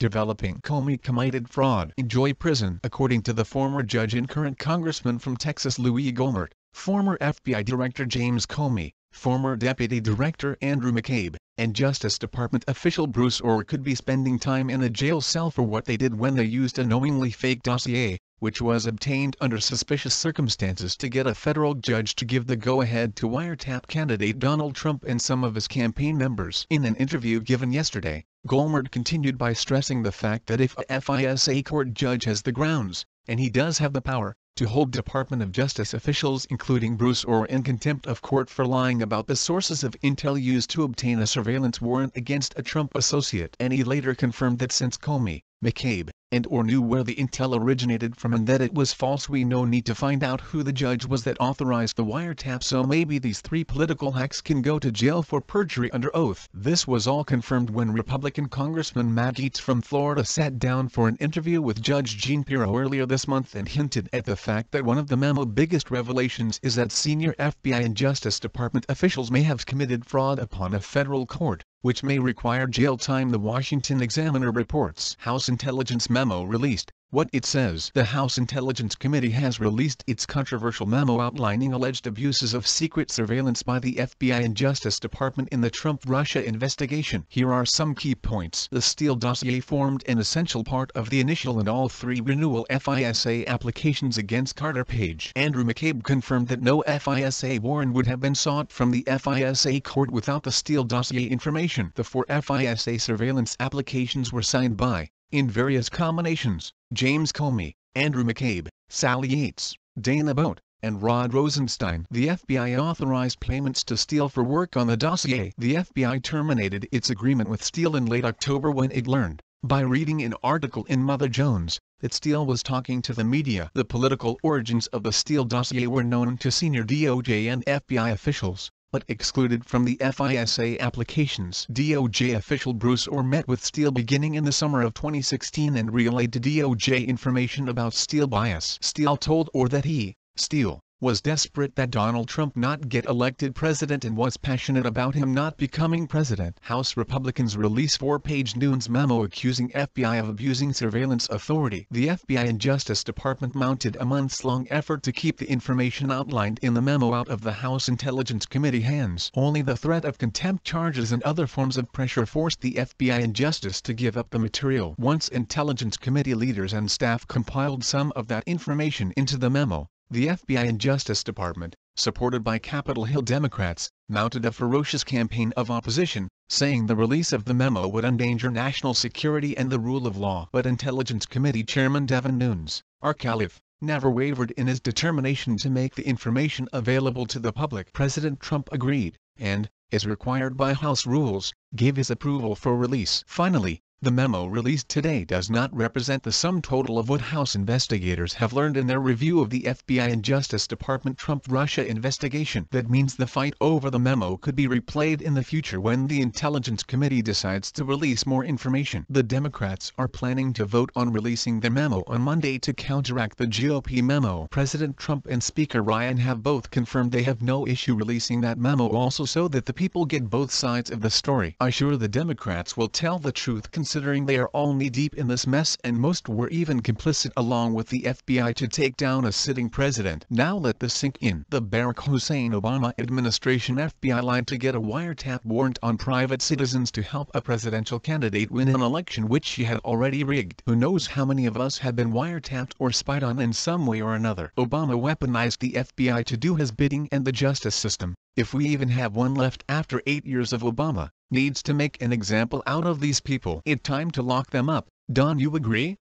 developing Comey committed fraud. Enjoy prison. According to the former judge and current congressman from Texas Louis Gohmert, former FBI Director James Comey, former Deputy Director Andrew McCabe, and Justice Department official Bruce Orr could be spending time in a jail cell for what they did when they used a knowingly fake dossier, which was obtained under suspicious circumstances to get a federal judge to give the go-ahead to wiretap candidate Donald Trump and some of his campaign members. In an interview given yesterday, Goldmert continued by stressing the fact that if a FISA court judge has the grounds, and he does have the power, to hold Department of Justice officials including Bruce Orr in contempt of court for lying about the sources of intel used to obtain a surveillance warrant against a Trump associate and he later confirmed that since Comey, McCabe, and or knew where the intel originated from and that it was false we no need to find out who the judge was that authorized the wiretap so maybe these three political hacks can go to jail for perjury under oath. This was all confirmed when Republican Congressman Matt Gaetz from Florida sat down for an interview with Judge Jean Pirro earlier this month and hinted at the fact that one of the memo biggest revelations is that senior FBI and Justice Department officials may have committed fraud upon a federal court which may require jail time the Washington Examiner reports. House intelligence memo released what it says. The House Intelligence Committee has released its controversial memo outlining alleged abuses of secret surveillance by the FBI and Justice Department in the Trump-Russia investigation. Here are some key points. The Steele dossier formed an essential part of the initial and all three renewal FISA applications against Carter Page. Andrew McCabe confirmed that no FISA warrant would have been sought from the FISA court without the Steele dossier information. The four FISA surveillance applications were signed by in various combinations, James Comey, Andrew McCabe, Sally Yates, Dana Boat, and Rod Rosenstein. The FBI authorized payments to Steele for work on the dossier. The FBI terminated its agreement with Steele in late October when it learned, by reading an article in Mother Jones, that Steele was talking to the media. The political origins of the Steele dossier were known to senior DOJ and FBI officials, but excluded from the FISA applications. DOJ official Bruce Orr met with Steele beginning in the summer of 2016 and relayed to DOJ information about Steele bias. Steele told Orr that he, Steele, was desperate that Donald Trump not get elected president and was passionate about him not becoming president. House Republicans release four-page Nunes memo accusing FBI of abusing surveillance authority. The FBI and Justice Department mounted a months-long effort to keep the information outlined in the memo out of the House Intelligence Committee hands. Only the threat of contempt charges and other forms of pressure forced the FBI and Justice to give up the material. Once Intelligence Committee leaders and staff compiled some of that information into the memo, the FBI and Justice Department, supported by Capitol Hill Democrats, mounted a ferocious campaign of opposition, saying the release of the memo would endanger national security and the rule of law. But Intelligence Committee Chairman Devin Nunes, our caliph, never wavered in his determination to make the information available to the public. President Trump agreed, and, as required by House rules, gave his approval for release. Finally, the memo released today does not represent the sum total of what House investigators have learned in their review of the FBI and Justice Department Trump-Russia investigation. That means the fight over the memo could be replayed in the future when the Intelligence Committee decides to release more information. The Democrats are planning to vote on releasing the memo on Monday to counteract the GOP memo. President Trump and Speaker Ryan have both confirmed they have no issue releasing that memo also so that the people get both sides of the story. I sure the Democrats will tell the truth concerning considering they are all knee-deep in this mess and most were even complicit along with the FBI to take down a sitting president. Now let this sink in. The Barack Hussein Obama administration FBI lied to get a wiretap warrant on private citizens to help a presidential candidate win an election which she had already rigged. Who knows how many of us have been wiretapped or spied on in some way or another. Obama weaponized the FBI to do his bidding and the justice system if we even have one left after eight years of Obama, needs to make an example out of these people. It's time to lock them up. Don you agree?